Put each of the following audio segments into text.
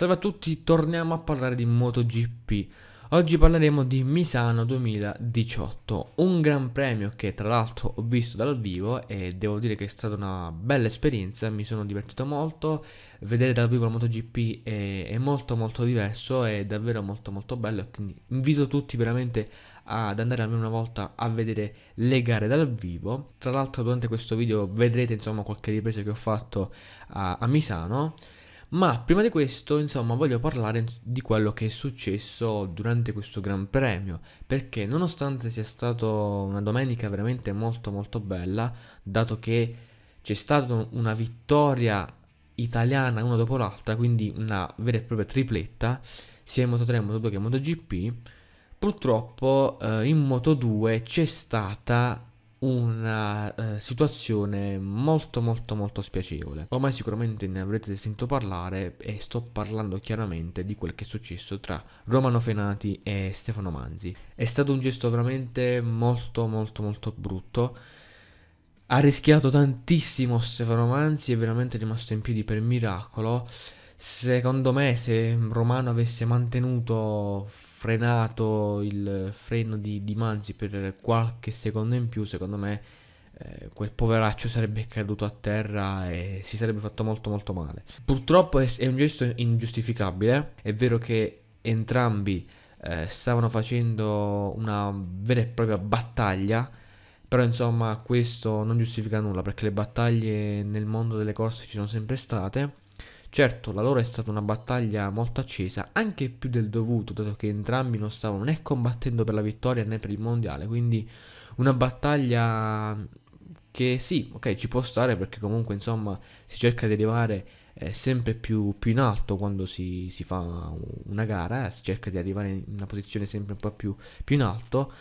Salve a tutti, torniamo a parlare di MotoGP. Oggi parleremo di Misano 2018, un gran premio che tra l'altro ho visto dal vivo e devo dire che è stata una bella esperienza, mi sono divertito molto, vedere dal vivo la MotoGP è, è molto molto diverso, è davvero molto molto bello, quindi invito tutti veramente ad andare almeno una volta a vedere le gare dal vivo, tra l'altro durante questo video vedrete insomma qualche ripresa che ho fatto a, a Misano, ma prima di questo, insomma, voglio parlare di quello che è successo durante questo Gran Premio, perché nonostante sia stata una domenica veramente molto molto bella, dato che c'è stata una vittoria italiana una dopo l'altra, quindi una vera e propria tripletta, sia in Moto3, Moto2 che in MotoGP, purtroppo eh, in Moto2 c'è stata una eh, situazione molto molto molto spiacevole. Ormai sicuramente ne avrete sentito parlare e sto parlando chiaramente di quel che è successo tra Romano Fenati e Stefano Manzi. È stato un gesto veramente molto molto molto brutto. Ha rischiato tantissimo Stefano Manzi, è veramente rimasto in piedi per miracolo. Secondo me se Romano avesse mantenuto frenato il freno di, di Manzi per qualche secondo in più, secondo me eh, quel poveraccio sarebbe caduto a terra e si sarebbe fatto molto molto male. Purtroppo è, è un gesto ingiustificabile, è vero che entrambi eh, stavano facendo una vera e propria battaglia, però insomma questo non giustifica nulla perché le battaglie nel mondo delle corse ci sono sempre state Certo, la loro è stata una battaglia molto accesa, anche più del dovuto, dato che entrambi non stavano né combattendo per la vittoria né per il mondiale, quindi una battaglia che sì, ok, ci può stare perché comunque insomma si cerca di arrivare eh, sempre più, più, in alto quando si, si fa una gara, eh, si cerca di arrivare in una posizione sempre un po' più, più in alto,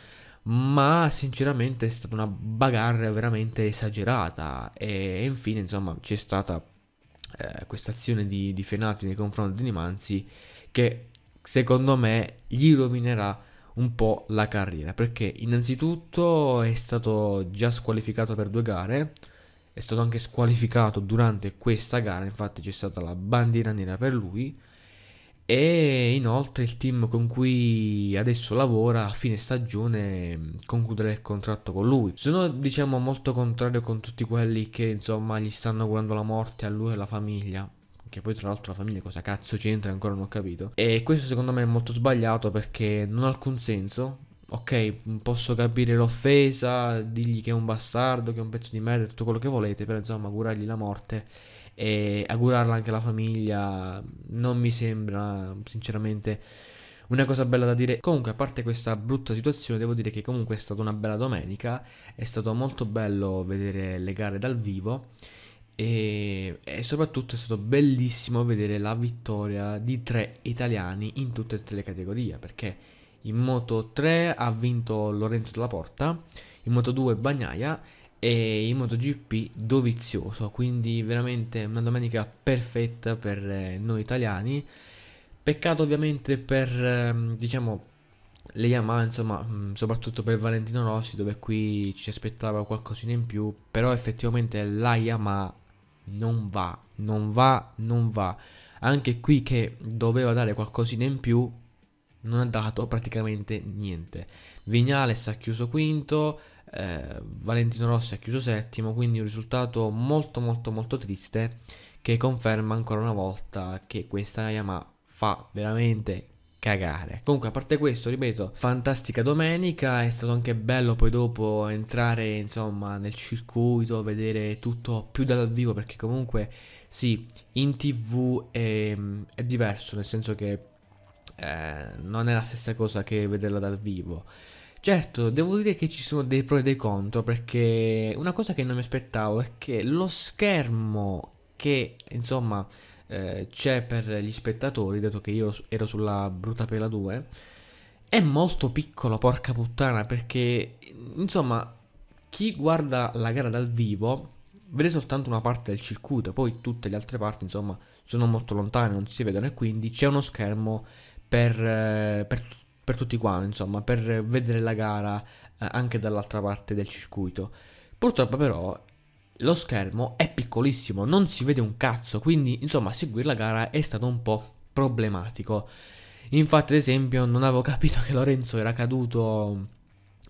ma sinceramente è stata una bagarre veramente esagerata e, e infine insomma c'è stata eh, questa azione di, di Fenati nei confronti di Nimanzi che secondo me gli rovinerà un po' la carriera perché innanzitutto è stato già squalificato per due gare è stato anche squalificato durante questa gara infatti c'è stata la bandiera nera per lui e inoltre il team con cui adesso lavora a fine stagione mm, concluderà il contratto con lui. Sono diciamo molto contrario con tutti quelli che insomma gli stanno augurando la morte a lui e alla famiglia. Che poi tra l'altro la famiglia cosa cazzo c'entra ancora non ho capito. E questo secondo me è molto sbagliato perché non ha alcun senso ok, posso capire l'offesa, digli che è un bastardo, che è un pezzo di merda, tutto quello che volete, però insomma curargli la morte e augurarla anche alla famiglia non mi sembra sinceramente una cosa bella da dire. Comunque, a parte questa brutta situazione, devo dire che comunque è stata una bella domenica, è stato molto bello vedere le gare dal vivo e, e soprattutto è stato bellissimo vedere la vittoria di tre italiani in tutte e tre le categorie, perché in Moto 3 ha vinto Lorenzo della Porta, in Moto 2 Bagnaia e in MotoGP Dovizioso, quindi veramente una domenica perfetta per eh, noi italiani. Peccato ovviamente per ehm, diciamo le Yamaha, insomma, mm, soprattutto per Valentino Rossi, dove qui ci aspettava qualcosina in più, però effettivamente la Yamaha non va, non va, non va. Anche qui che doveva dare qualcosina in più, non ha dato praticamente niente. Vignales ha chiuso quinto, eh, Valentino Rossi ha chiuso settimo, quindi un risultato molto molto molto triste che conferma ancora una volta che questa Yamaha fa veramente cagare. Comunque, a parte questo, ripeto, fantastica domenica, è stato anche bello poi dopo entrare, insomma, nel circuito, vedere tutto più dal vivo, perché comunque sì, in TV è, è diverso, nel senso che eh, non è la stessa cosa che vederla dal vivo. Certo, devo dire che ci sono dei pro e dei contro perché una cosa che non mi aspettavo è che lo schermo che insomma eh, c'è per gli spettatori, dato che io ero sulla Brutta Pela 2, è molto piccolo, porca puttana, perché insomma chi guarda la gara dal vivo vede soltanto una parte del circuito, poi tutte le altre parti insomma sono molto lontane, non si vedono e quindi c'è uno schermo per, eh, per, per tutti quanti, insomma, per vedere la gara eh, anche dall'altra parte del circuito. Purtroppo però lo schermo è piccolissimo, non si vede un cazzo, quindi insomma seguire la gara è stato un po' problematico. Infatti, ad esempio, non avevo capito che Lorenzo era caduto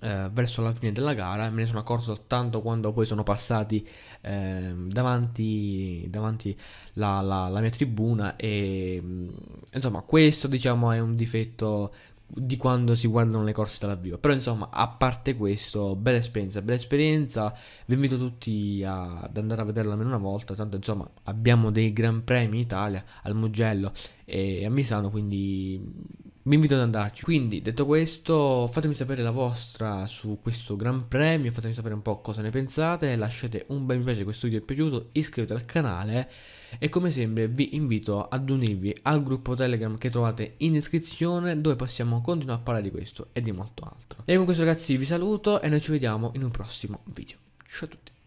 eh, verso la fine della gara, me ne sono accorto soltanto quando poi sono passati eh, davanti, davanti la, la, la, mia tribuna e mm, insomma questo diciamo è un difetto di quando si guardano le corse dal vivo. Però insomma, a parte questo, bella esperienza, bella esperienza. Vi invito tutti a, ad andare a vederla almeno una volta, tanto insomma abbiamo dei gran premi in Italia, al Mugello e a Misano, quindi vi invito ad andarci. Quindi, detto questo, fatemi sapere la vostra su questo Gran Premio, fatemi sapere un po' cosa ne pensate, lasciate un bel mi piace se questo video è piaciuto, iscrivetevi al canale e come sempre vi invito ad unirvi al gruppo Telegram che trovate in descrizione dove possiamo continuare a parlare di questo e di molto altro. E con questo ragazzi vi saluto e noi ci vediamo in un prossimo video. Ciao a tutti.